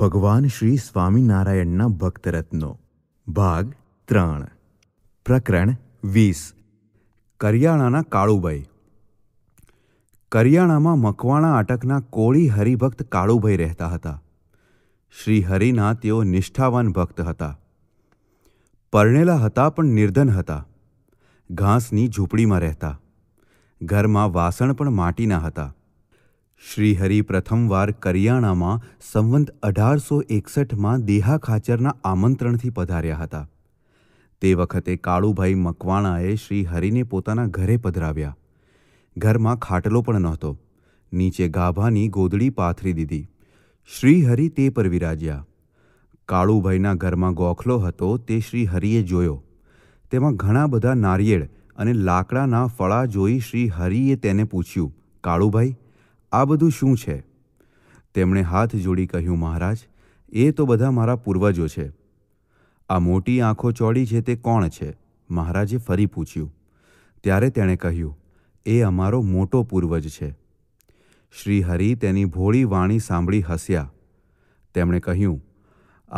ભગવાન શ્રી સ્વામિનારાયણના ભક્તરત્નો ભાગ ત્રણ પ્રકરણ વીસ કરિયાણાના કાળુભાઈ કરિયાણામાં મકવાણા આટકના કોળી હરિભક્ત કાળુભાઈ રહેતા હતા શ્રી હરિના તેઓ નિષ્ઠાવાન ભક્ત હતા પરણેલા હતા પણ નિર્ધન હતા ઘાસની ઝૂંપડીમાં રહેતા ઘરમાં વાસણ પણ માટીના હતા શ્રીહરિ પ્રથમવાર કરિયાણામાં સંવંત અઢારસો એકસઠમાં દેહા ખાચરના આમંત્રણથી પધાર્યા હતા તે વખતે કાળુભાઈ મકવાણાએ શ્રી હરિને પોતાના ઘરે પધરાવ્યા ઘરમાં ખાટલો પણ નહોતો નીચે ગાભાની ગોદડી પાથરી દીધી શ્રીહરિ તે પર વિરાજ્યા કાળુભાઈના ઘરમાં ગોખલો હતો તે શ્રીહરિએ જોયો તેમાં ઘણા બધા નારિયેળ અને લાકડાના ફળા જોઈ શ્રી હરિએ તેને પૂછ્યું કાળુભાઈ આ બધું શું છે તેમણે હાથ જોડી કહ્યું મહારાજ એ તો બધા મારા પૂર્વજો છે આ મોટી આંખો ચોડી છે તે કોણ છે મહારાજે ફરી પૂછ્યું ત્યારે તેણે કહ્યું એ અમારો મોટો પૂર્વજ છે શ્રી હરિ તેની ભોળી વાણી સાંભળી હસ્યા તેમણે કહ્યું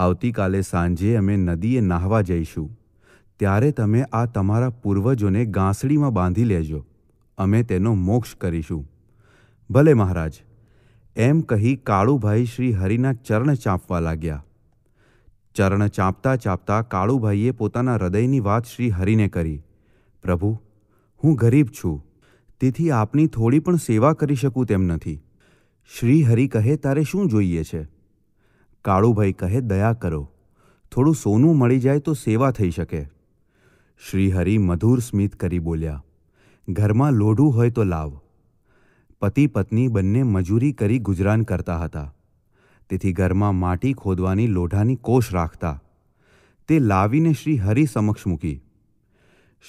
આવતીકાલે સાંજે અમે નદીએ નાહવા જઈશું ત્યારે તમે આ તમારા પૂર્વજોને ગાંસડીમાં બાંધી લેજો અમે તેનો મોક્ષ કરીશું ભલે મહારાજ એમ કહી કાળુભાઈ શ્રી હરિના ચરણ ચાંપવા લાગ્યા ચરણ ચાંપતા ચાંપતા કાળુભાઈએ પોતાના હૃદયની વાત શ્રી હરિને કરી પ્રભુ હું ગરીબ છું તેથી આપની થોડી પણ સેવા કરી શકું તેમ નથી શ્રી હરિ કહે તારે શું જોઈએ છે કાળુભાઈ કહે દયા કરો થોડું સોનું મળી જાય તો સેવા થઈ શકે શ્રી હરિ મધુર સ્મિત કરી બોલ્યા ઘરમાં લોઢું હોય તો લાવ પતિ પત્ની બંને મજૂરી કરી ગુજરાન કરતા હતા તેથી ઘરમાં માટી ખોદવાની લોઢાની કોષ રાખતા તે લાવીને શ્રી હરિ સમક્ષ મૂકી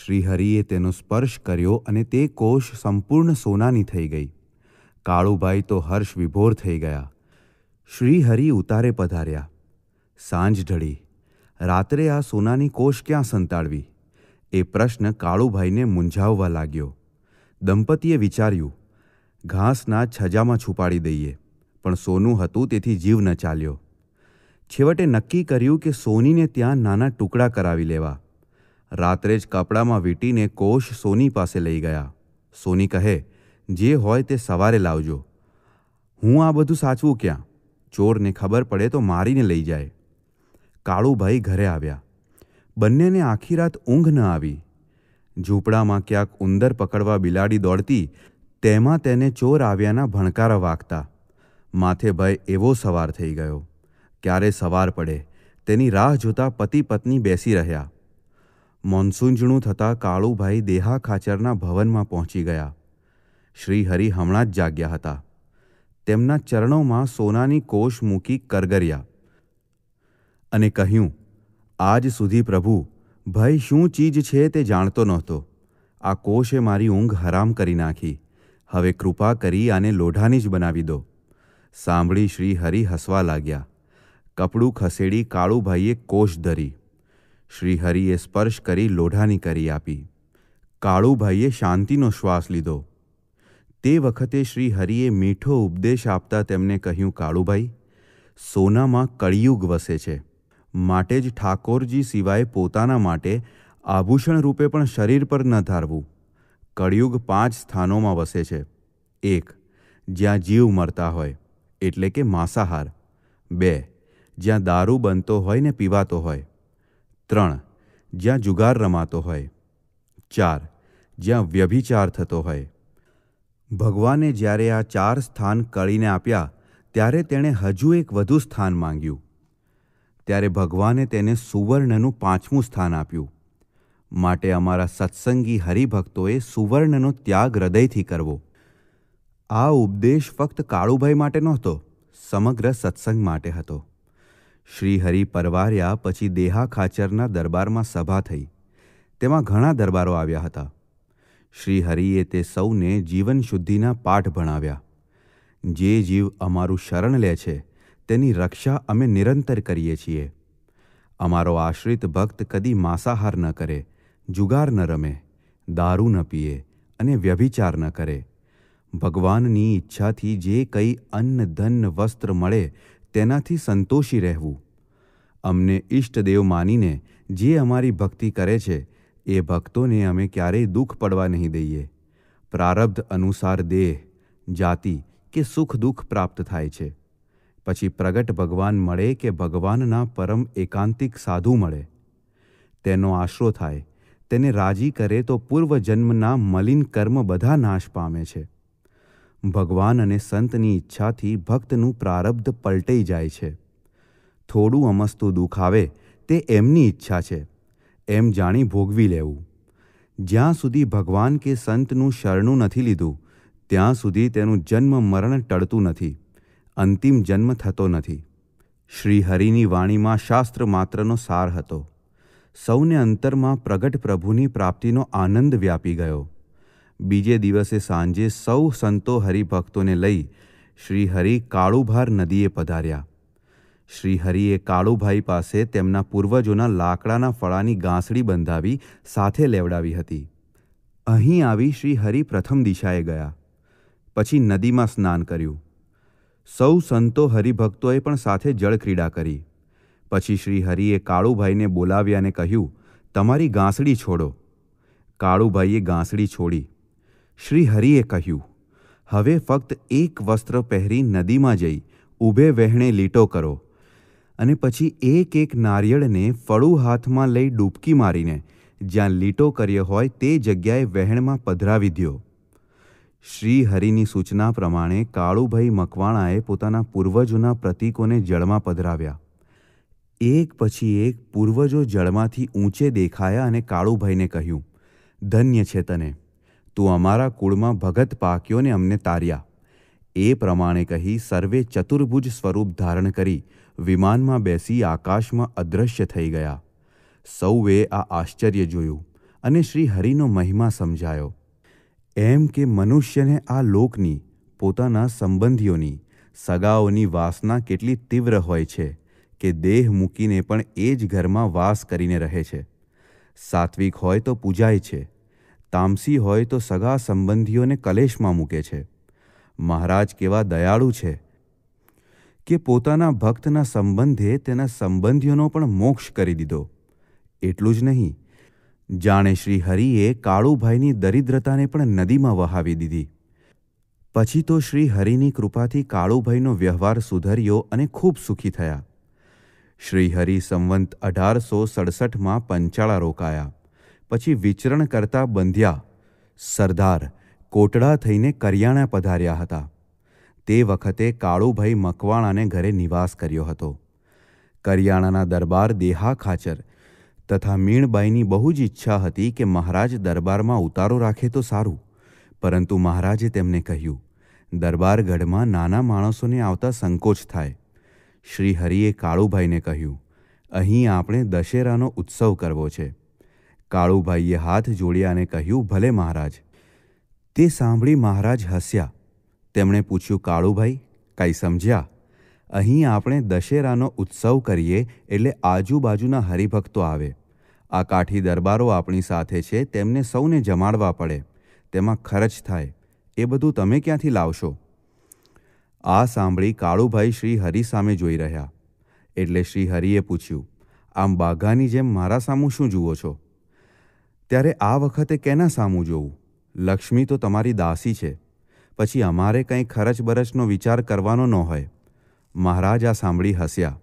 શ્રી હરિએ તેનો સ્પર્શ કર્યો અને તે કોષ સંપૂર્ણ સોનાની થઈ ગઈ કાળુભાઈ તો હર્ષ વિભોર થઈ ગયા શ્રી હરિ ઉતારે પધાર્યા સાંજ ઢળી રાત્રે આ સોનાની કોષ ક્યાં સંતાડવી એ પ્રશ્ન કાળુભાઈને મૂંઝાવવા લાગ્યો દંપતીએ વિચાર્યું ઘાસના છજામાં છુપાડી દઈએ પણ સોનું હતું તેથી જીવ ન ચાલ્યો છેવટે નક્કી કર્યું કે સોનીને ત્યાં નાના ટુકડા કરાવી લેવા રાત્રે જ કપડામાં વીંટીને કોષ સોની પાસે લઈ ગયા સોની કહે જે હોય તે સવારે લાવજો હું આ બધું સાચવું ક્યાં ચોરને ખબર પડે તો મારીને લઈ જાય કાળુભાઈ ઘરે આવ્યા બંનેને આખી રાત ઊંઘ ન આવી ઝૂંપડામાં ક્યાંક ઉંદર પકડવા બિલાડી દોડતી તેમાં તેને ચોર આવ્યાના ભણકારા વાગતા માથે ભય એવો સવાર થઈ ગયો ક્યારે સવાર પડે તેની રાહ જોતા પતિ પત્ની બેસી રહ્યા મોન્સૂનજણું થતાં કાળુભાઈ દેહા ખાચરના ભવનમાં પહોંચી ગયા શ્રી હરિ હમણાં જ જાગ્યા હતા તેમના ચરણોમાં સોનાની કોષ મૂકી કરગર્યા અને કહ્યું આજ સુધી પ્રભુ ભય શું ચીજ છે તે જાણતો નહોતો આ કોષે મારી ઊંઘ હરામ કરી નાખી હવે કૃપા કરી આને લોઢાની જ બનાવી દો સાંભળી શ્રી હરિ હસવા લાગ્યા કપડું ખસેડી કાળુભાઈએ કોષ ધરી શ્રીહરિએ સ્પર્શ કરી લોઢાની કરી આપી કાળુભાઈએ શાંતિનો શ્વાસ લીધો તે વખતે શ્રી હરિએ મીઠો ઉપદેશ આપતા તેમને કહ્યું કાળુભાઈ સોનામાં કળિયુગ વસે છે માટે જ ઠાકોરજી સિવાય પોતાના માટે આભૂષણ રૂપે પણ શરીર પર ન ધારવું કળિયુગ પાંચ સ્થાનોમાં વસે છે એક જ્યાં જીવ મરતા હોય એટલે કે માંસાહાર બે જ્યાં દારૂ બનતો હોય ને પીવાતો હોય ત્રણ જ્યાં જુગાર રમાતો હોય ચાર જ્યાં વ્યભિચાર થતો હોય ભગવાને જ્યારે આ ચાર સ્થાન કળીને આપ્યા ત્યારે તેણે હજુ એક વધુ સ્થાન માંગ્યું ત્યારે ભગવાને તેને સુવર્ણનું પાંચમું સ્થાન આપ્યું માટે અમારા સત્સંગી હરિભક્તોએ સુવર્ણનો ત્યાગ હૃદયથી કરવો આ ઉપદેશ ફક્ત કાળુભાઈ માટે નહોતો સમગ્ર સત્સંગ માટે હતો શ્રી હરિ પરવાર્યા પછી દેહા ખાચરના દરબારમાં સભા થઈ તેમાં ઘણા દરબારો આવ્યા હતા શ્રી હરિએ તે સૌને જીવન શુદ્ધિના પાઠ ભણાવ્યા જે જીવ અમારું શરણ લે છે તેની રક્ષા અમે નિરંતર કરીએ છીએ અમારો આશ્રિત ભક્ત કદી માંસાહાર ન કરે જુગાર ન રમે દારૂ ન પીએ અને વ્યભિચાર ન કરે ભગવાનની ઈચ્છાથી જે કંઈ અન્ન ધન વસ્ત્ર મળે તેનાથી સંતોષી રહેવું અમને ઈષ્ટદેવ માનીને જે અમારી ભક્તિ કરે છે એ ભક્તોને અમે ક્યારેય દુઃખ પડવા નહીં દઈએ પ્રારબ્ધ અનુસાર દેહ જાતિ કે સુખ દુઃખ પ્રાપ્ત થાય છે પછી પ્રગટ ભગવાન મળે કે ભગવાનના પરમ એકાંતિક સાધુ મળે તેનો આશરો થાય તેને રાજી કરે તો પૂર્વજન્મના મલિન કર્મ બધા નાશ પામે છે ભગવાન અને સંતની ઈચ્છાથી ભક્તનું પ્રારબ્ધ પલટાઈ જાય છે થોડું અમસ્તું દુઃખ તે એમની ઈચ્છા છે એમ જાણી ભોગવી લેવું જ્યાં સુધી ભગવાન કે સંતનું શરણું નથી લીધું ત્યાં સુધી તેનું જન્મ મરણ ટળતું નથી અંતિમ જન્મ થતો નથી શ્રીહરિની વાણીમાં શાસ્ત્ર માત્રનો સાર હતો સૌને અંતરમાં પ્રગટ પ્રભુની પ્રાપ્તિનો આનંદ વ્યાપી ગયો બીજે દિવસે સાંજે સૌ સંતો હરિભક્તોને લઈ શ્રી હરિ કાળુભાર નદીએ પધાર્યા શ્રી હરિએ કાળુભાઈ પાસે તેમના પૂર્વજોના લાકડાના ફળાની ગાંસડી બંધાવી સાથે લેવડાવી હતી અહીં આવી શ્રી હરિ પ્રથમ દિશાએ ગયા પછી નદીમાં સ્નાન કર્યું સૌ સંતો હરિભક્તોએ પણ સાથે જળક્રીડા કરી પછી શ્રી હરિએ કાળુભાઈને બોલાવ્યાને કહ્યું તમારી ગાંસડી છોડો કાળુભાઈએ ગાંસડી છોડી શ્રી હરિએ કહ્યું હવે ફક્ત એક વસ્ત્ર પહેરી નદીમાં જઈ ઊભે વહેણે લીટો કરો અને પછી એક એક નારિયેળને ફળું હાથમાં લઈ ડૂબકી મારીને જ્યાં લીટો કર્યો હોય તે જગ્યાએ વહેણમાં પધરાવી દ્યો શ્રી હરિની સૂચના પ્રમાણે કાળુભાઈ મકવાણાએ પોતાના પૂર્વજોના પ્રતીકોને જળમાં પધરાવ્યા એક પછી એક પૂર્વજો જળમાંથી ઊંચે દેખાયા અને કાળુભાઈને કહ્યું ધન્ય છે તને તું અમારા કુળમાં ભગત પાક્યોને અમને તાર્યા એ પ્રમાણે કહી સર્વે ચતુર્ભુજ સ્વરૂપ ધારણ કરી વિમાનમાં બેસી આકાશમાં અદ્રશ્ય થઈ ગયા સૌએ આ આશ્ચર્ય જોયું અને શ્રી હરિનો મહિમા સમજાયો એમ કે મનુષ્યને આ લોકની પોતાના સંબંધીઓની સગાઓની વાસના કેટલી તીવ્ર હોય છે કે દેહ મૂકીને પણ એ જ ઘરમાં વાસ કરીને રહે છે સાત્વિક હોય તો પૂજાય છે તામસી હોય તો સગા સંબંધીઓને કલેશમાં મૂકે છે મહારાજ કેવા દયાળુ છે કે પોતાના ભક્તના સંબંધે તેના સંબંધીઓનો પણ મોક્ષ કરી દીધો એટલું જ નહીં જાણે શ્રી હરિએ કાળુભાઈની દરિદ્રતાને પણ નદીમાં વહાવી દીધી પછી તો શ્રી હરિની કૃપાથી કાળુભાઈનો વ્યવહાર સુધર્યો અને ખૂબ સુખી થયા શ્રીહરિ સંવંત અઢારસો સડસઠમાં પંચાળા રોકાયા પછી વિચરણ કરતા બંધ્યા સરદાર કોટડા થઈને કરિયાણા પધાર્યા હતા તે વખતે કાળુભાઈ મકવાણાને ઘરે નિવાસ કર્યો હતો કરિયાણાના દરબાર દેહા ખાચર તથા મીણબાઈની બહુ જ ઈચ્છા હતી કે મહારાજ દરબારમાં ઉતારો રાખે તો સારું પરંતુ મહારાજે તેમને કહ્યું દરબારગઢમાં નાના માણસોને આવતા સંકોચ થાય શ્રી હરિએ કાળુભાઈને કહ્યું અહીં આપણે દશેરાનો ઉત્સવ કરવો છે કાળુભાઈએ હાથ જોડ્યા અને કહ્યું ભલે મહારાજ તે સાંભળી મહારાજ હસ્યા તેમણે પૂછ્યું કાળુભાઈ કાંઈ સમજ્યા અહીં આપણે દશેરાનો ઉત્સવ કરીએ એટલે આજુબાજુના હરિભક્તો આવે આ કાઠી દરબારો આપણી સાથે છે તેમને સૌને જમાડવા પડે તેમાં ખર્ચ થાય એ બધું તમે ક્યાંથી લાવશો આ સાંભળી કાળુભાઈ શ્રી હરિ સામે જોઈ રહ્યા એટલે શ્રી હરિએ પૂછ્યું આમ બાઘાની જેમ મારા સામું શું જુઓ છો ત્યારે આ વખતે કેના સામું જોવું લક્ષ્મી તો તમારી દાસી છે પછી અમારે કંઈ ખરચ બરચનો વિચાર કરવાનો ન હોય મહારાજ આ સાંભળી હસ્યા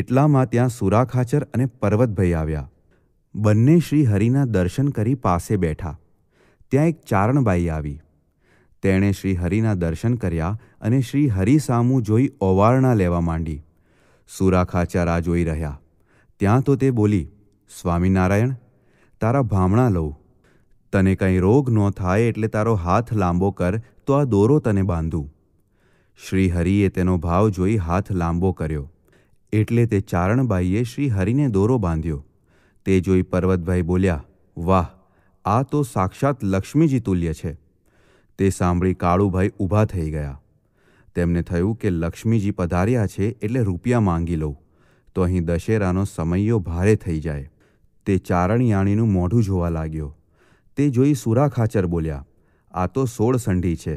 એટલામાં ત્યાં સુરાખાચર અને પર્વતભાઈ આવ્યા બંને શ્રી હરિના દર્શન કરી પાસે બેઠા ત્યાં એક ચારણબાઈ આવી તેણે શ્રી હરિના દર્શન કર્યા અને શ્રી હરિ સામું જોઈ ઓવારણા લેવા માંડી સુરાખાચા રાહ જોઈ રહ્યા ત્યાં તો તે બોલી સ્વામિનારાયણ તારા ભામણા લઉં તને કંઈ રોગ ન થાય એટલે તારો હાથ લાંબો કર તો આ દોરો તને બાંધું શ્રી હરિએ તેનો ભાવ જોઈ હાથ લાંબો કર્યો એટલે તે ચારણબાઈએ શ્રી હરિને દોરો બાંધ્યો તે જોઈ પર્વતભાઈ બોલ્યા વાહ આ તો સાક્ષાત લક્ષ્મીજી તુલ્ય છે તે સાંભળી કાળુભાઈ ઊભા થઈ ગયા તેમને થયું કે લક્ષ્મીજી પધાર્યા છે એટલે રૂપિયા માંગી લઉં તો અહીં દશેરાનો સમયો ભારે થઈ જાય તે ચારણયાણીનું મોઢું જોવા લાગ્યો તે જોઈ સુરા ખાચર બોલ્યા આ તો સોળ સંઢી છે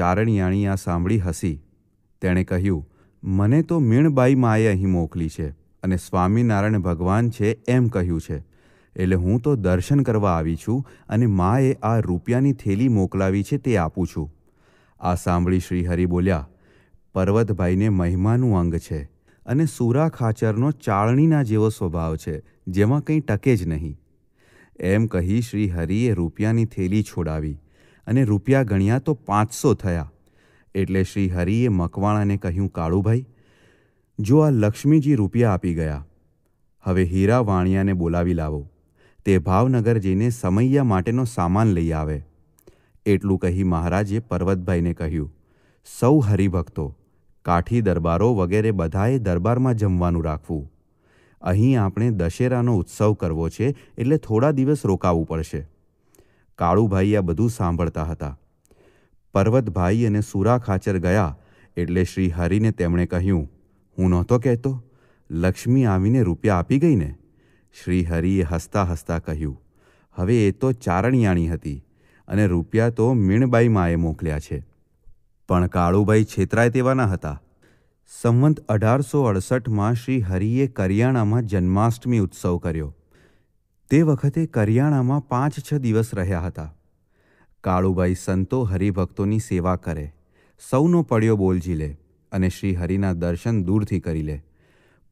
ચારણયાણી આ સાંભળી હસી તેણે કહ્યું મને તો મીણબાઈ માએ અહીં મોકલી છે અને સ્વામિનારાયણ ભગવાન છે એમ કહ્યું છે એટલે હું તો દર્શન કરવા આવી છું અને માએ આ રૂપિયાની થેલી મોકલાવી છે તે આપું છું આ સાંભળી શ્રી હરિ બોલ્યા પર્વતભાઈને મહિમાનું અંગ છે અને સુરા ખાચરનો ચાળણીના જેવો સ્વભાવ છે જેમાં કંઈ ટકે જ નહીં એમ કહી શ્રી હરિએ રૂપિયાની થેલી છોડાવી અને રૂપિયા ગણ્યા તો પાંચસો થયા એટલે શ્રી હરિએ મકવાણાને કહ્યું કાળુભાઈ જો આ લક્ષ્મીજી રૂપિયા આપી ગયા હવે હીરા વાણિયાને બોલાવી લાવો તે ભાવનગર જઈને સમૈયા માટેનો સામાન લઈ આવે એટલું કહી મહારાજે પર્વતભાઈને કહ્યું સૌ હરિભક્તો કાઠી દરબારો વગેરે બધાએ દરબારમાં જમવાનું રાખવું અહીં આપણે દશેરાનો ઉત્સવ કરવો છે એટલે થોડા દિવસ રોકાવું પડશે કાળુભાઈ આ બધું સાંભળતા હતા પર્વતભાઈ અને સુરા ખાચર ગયા એટલે શ્રી હરિને તેમણે કહ્યું હું નહોતો કહેતો લક્ષ્મી આવીને રૂપિયા આપી ગઈ ને શ્રી હરિએ હસતા હસતા કહ્યું હવે એ તો ચારણિયાણી હતી અને રૂપિયા તો મીણબાઈ માએ મોકલ્યા છે પણ કાળુભાઈ છેતરાય તેવા ન હતા સંવંત અઢારસો અડસઠમાં શ્રી હરિએ કરિયાણામાં જન્માષ્ટમી ઉત્સવ કર્યો તે વખતે કરિયાણામાં પાંચ છ દિવસ રહ્યા હતા કાળુભાઈ સંતો હરિભક્તોની સેવા કરે સૌનો પડ્યો બોલજી લે અને શ્રી હરિના દર્શન દૂરથી કરી લે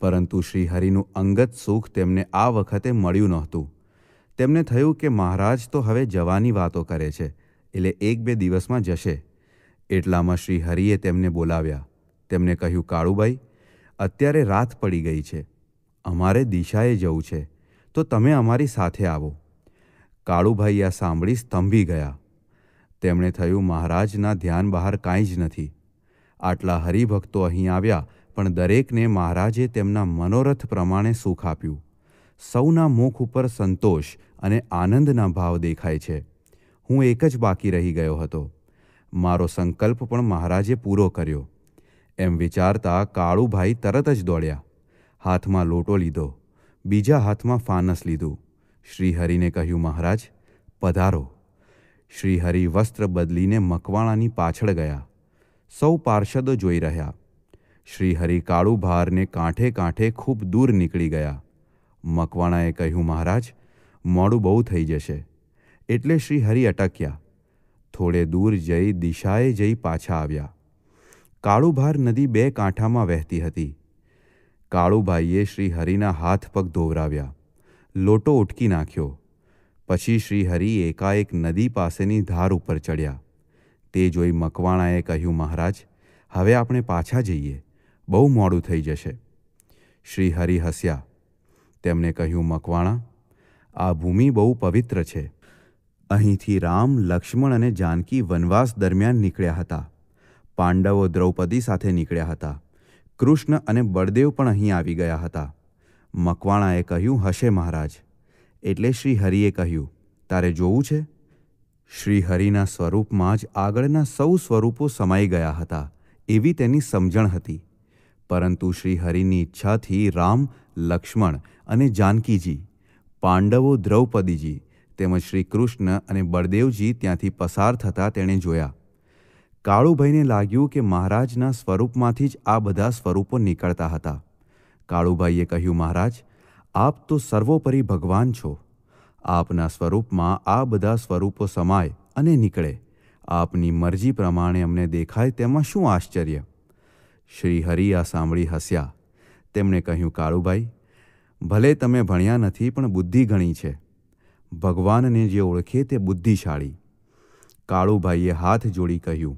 પરંતુ શ્રીહરિનું અંગત સુખ તેમને આ વખતે મળ્યું નહોતું તેમને થયું કે મહારાજ તો હવે જવાની વાતો કરે છે એટલે એક બે દિવસમાં જશે એટલામાં શ્રીહરિએ તેમને બોલાવ્યા તેમને કહ્યું કાળુભાઈ અત્યારે રાત પડી ગઈ છે અમારે દિશાએ જવું છે તો તમે અમારી સાથે આવો કાળુભાઈ આ સાંભળી સ્તંભી ગયા તેમણે થયું મહારાજના ધ્યાન બહાર કાંઈ જ નથી આટલા હરિભક્તો અહીં આવ્યા પણ દરેકને મહારાજે તેમના મનોરથ પ્રમાણે સુખ આપ્યું સૌના મુખ ઉપર સંતોષ અને આનંદના ભાવ દેખાય છે હું એક જ બાકી રહી ગયો હતો મારો સંકલ્પ પણ મહારાજે પૂરો કર્યો એમ વિચારતા કાળુભાઈ તરત જ દોડ્યા હાથમાં લોટો લીધો બીજા હાથમાં ફાનસ લીધું શ્રીહરિને કહ્યું મહારાજ પધારો શ્રીહરિ વસ્ત્ર બદલીને મકવાણાની પાછળ ગયા સૌ પાર્ષદો જોઈ રહ્યા શ્રીહરિ ભારને કાંઠે કાંઠે ખૂબ દૂર નીકળી ગયા મકવાણાએ કહ્યું મહારાજ મોડું બહુ થઈ જશે એટલે શ્રીહરિ અટક્યા થોડે દૂર જઈ દિશાએ જઈ પાછા આવ્યા કાળુભાર નદી બે કાંઠામાં વહેતી હતી કાળુભાઈએ શ્રીહરિના હાથ પગ ધોવરાવ્યા લોટો ઉટકી નાખ્યો પછી શ્રીહરિ એકાએક નદી પાસેની ધાર ઉપર ચડ્યા તે જોઈ મકવાણાએ કહ્યું મહારાજ હવે આપણે પાછા જઈએ બહુ મોડું થઈ જશે શ્રી હરિ હસ્યા તેમણે કહ્યું મકવાણા આ ભૂમિ બહુ પવિત્ર છે અહીંથી રામ લક્ષ્મણ અને જાનકી વનવાસ દરમિયાન નીકળ્યા હતા પાંડવો દ્રૌપદી સાથે નીકળ્યા હતા કૃષ્ણ અને બળદેવ પણ અહીં આવી ગયા હતા મકવાણાએ કહ્યું હશે મહારાજ એટલે શ્રી હરિએ કહ્યું તારે જોવું છે શ્રી હરિના સ્વરૂપમાં જ આગળના સૌ સ્વરૂપો સમાઈ ગયા હતા એવી તેની સમજણ હતી પરંતુ શ્રી હરિની ઈચ્છાથી રામ લક્ષ્મણ અને જાનકીજી પાંડવો દ્રૌપદીજી તેમજ શ્રી કૃષ્ણ અને બળદેવજી ત્યાંથી પસાર થતાં તેણે જોયા કાળુભાઈને લાગ્યું કે મહારાજના સ્વરૂપમાંથી જ આ બધા સ્વરૂપો નીકળતા હતા કાળુભાઈએ કહ્યું મહારાજ આપ તો સર્વોપરી ભગવાન છો આપના સ્વરૂપમાં આ બધા સ્વરૂપો સમાય અને નીકળે આપની મરજી પ્રમાણે અમને દેખાય તેમાં શું આશ્ચર્ય શ્રી હરિ આ સાંભળી હસ્યા તેમણે કહ્યું કાળુભાઈ ભલે તમે ભણ્યા નથી પણ બુદ્ધિ ઘણી છે ભગવાનને જે ઓળખે તે બુદ્ધિશાળી કાળુભાઈએ હાથ જોડી કહ્યું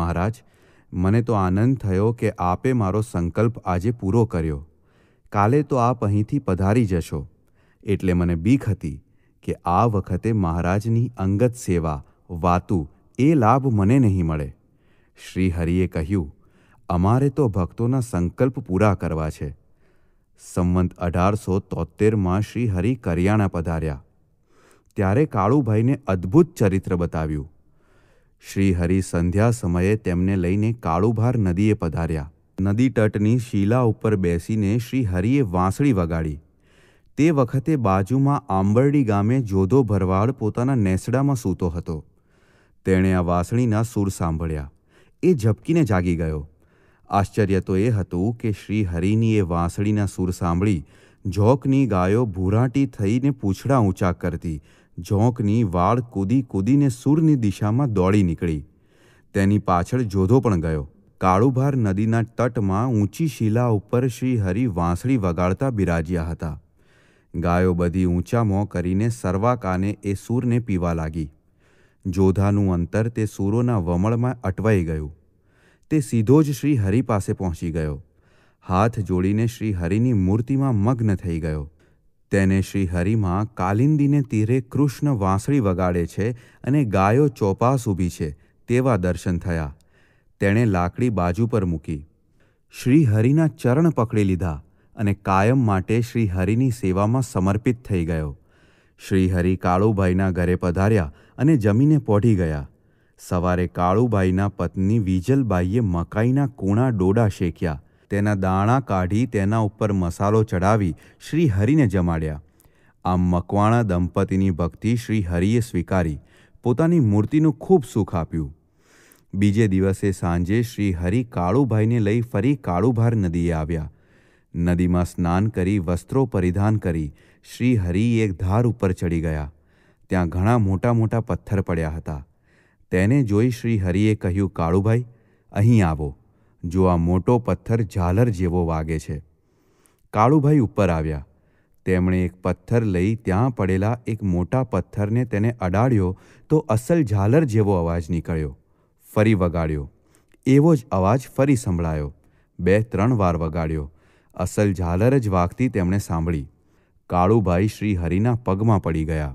મહારાજ મને તો આનંદ થયો કે આપે મારો સંકલ્પ આજે પૂરો કર્યો કાલે તો આપ અહીંથી પધારી જશો એટલે મને બીક હતી કે આ વખતે મહારાજની અંગત સેવા વાતું એ લાભ મને નહીં મળે શ્રી હરિએ કહ્યું અમારે તો ભક્તોના સંકલ્પ પૂરા કરવા છે સંવંત અઢારસો તોતેરમાં શ્રી હરિ કરિયાણા પધાર્યા ત્યારે કાળુભાઈને અદ્ભુત ચરિત્ર બતાવ્યું શ્રી હરિ સંધ્યા સમયે તેમને લઈને કાળુભાર નદીએ પધાર્યા નદી તટની શીલા ઉપર બેસીને શ્રી હરિએ વાંસળી વગાડી તે વખતે બાજુમાં આંબરડી ગામે જોધો ભરવાડ પોતાના નેસડામાં સૂતો હતો તેણે આ વાંસળીના સૂર સાંભળ્યા એ ઝબકીને જાગી ગયો આશ્ચર્ય તો એ હતું કે શ્રી હરિની એ વાંસળીના સૂર સાંભળી જોંકની ગાયો ભૂરાટી થઈને પૂંછડા ઊંચા કરતી જોંકની વાળ કૂદી કૂદીને સૂરની દિશામાં દોડી નીકળી તેની પાછળ જોધો પણ ગયો કાળુભાર નદીના તટમાં ઊંચી શિલા ઉપર શ્રી હરિ વાંસળી વગાડતા બિરાજ્યા હતા ગાયો બધી ઊંચા મોં કરીને સર્વાકાને એ સૂરને પીવા લાગી જોધાનું અંતર તે સૂરોના વમળમાં અટવાઈ ગયું તે સીધો જ શ્રી હરિ પાસે પહોંચી ગયો હાથ જોડીને શ્રી હરિની મૂર્તિમાં મગ્ન થઈ ગયો તેને શ્રી હરિમાં કાલિંદીને તીરે કૃષ્ણ વાંસળી વગાડે છે અને ગાયો ચોપાસ ઊભી છે તેવા દર્શન થયા તેણે લાકડી બાજુ પર મૂકી શ્રી હરિના ચરણ પકડી લીધા અને કાયમ માટે શ્રી હરિની સેવામાં સમર્પિત થઈ ગયો શ્રી હરિ કાળુભાઈના ઘરે પધાર્યા અને જમીને પોઢી ગયા સવારે કાળુભાઈના પત્ની વિજલબાઈએ મકાઈના કૂણા ડોડા શેક્યા તેના દાણા કાઢી તેના ઉપર મસાલો ચડાવી શ્રી હરિને જમાડ્યા આમ મકવાણા દંપતીની ભક્તિ શ્રી હરિએ સ્વીકારી પોતાની મૂર્તિનું ખૂબ સુખ આપ્યું બીજે દિવસે સાંજે શ્રી હરિ કાળુભાઈને લઈ ફરી કાળુભાર નદીએ આવ્યા નદીમાં સ્નાન કરી વસ્ત્રો પરિધાન કરી શ્રી હરિ એક ધાર ઉપર ચડી ગયા ત્યાં ઘણા મોટા મોટા પથ્થર પડ્યા હતા તેને જોઈ શ્રી હરિએ કહ્યું કાળુભાઈ અહીં આવો જો આ મોટો પથ્થર ઝાલર જેવો વાગે છે કાળુભાઈ ઉપર આવ્યા તેમણે એક પથ્થર લઈ ત્યાં પડેલા એક મોટા પથ્થરને તેને અડાડ્યો તો અસલ ઝાલર જેવો અવાજ નીકળ્યો ફરી વગાડ્યો એવો જ અવાજ ફરી સંભળાયો બે ત્રણ વાર વગાડ્યો અસલ ઝાલર જ વાગતી તેમણે સાંભળી કાળુભાઈ શ્રી હરિના પગમાં પડી ગયા